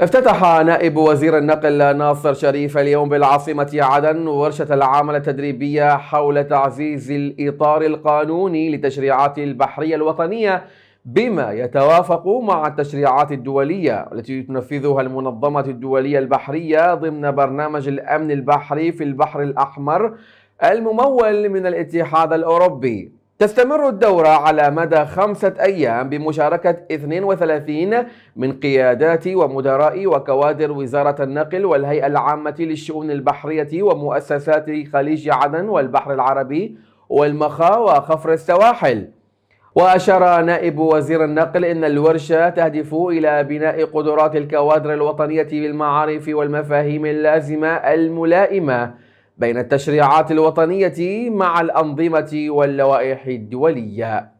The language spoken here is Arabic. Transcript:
افتتح نائب وزير النقل ناصر شريف اليوم بالعاصمة عدن ورشة العمل التدريبية حول تعزيز الإطار القانوني لتشريعات البحرية الوطنية بما يتوافق مع التشريعات الدولية التي تنفذها المنظمة الدولية البحرية ضمن برنامج الأمن البحري في البحر الأحمر الممول من الاتحاد الأوروبي تستمر الدورة على مدى خمسة أيام بمشاركة 32 من قيادات ومدراء وكوادر وزارة النقل والهيئة العامة للشؤون البحرية ومؤسسات خليج عدن والبحر العربي والمخا وخفر السواحل وأشار نائب وزير النقل أن الورشة تهدف إلى بناء قدرات الكوادر الوطنية بالمعارف والمفاهيم اللازمة الملائمة بين التشريعات الوطنية مع الأنظمة واللوائح الدولية